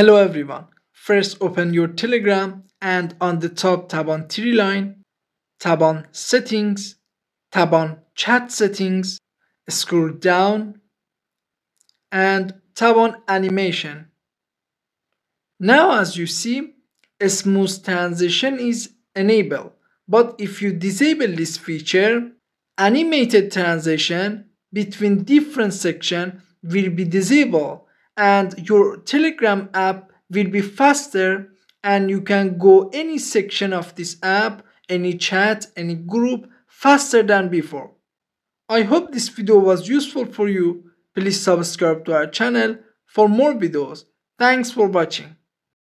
Hello everyone. First open your Telegram and on the top tab on three line, tab on settings, tab on chat settings, scroll down and tab on animation. Now as you see, a smooth transition is enabled, but if you disable this feature, animated transition between different section will be disabled and your telegram app will be faster and you can go any section of this app any chat any group faster than before i hope this video was useful for you please subscribe to our channel for more videos thanks for watching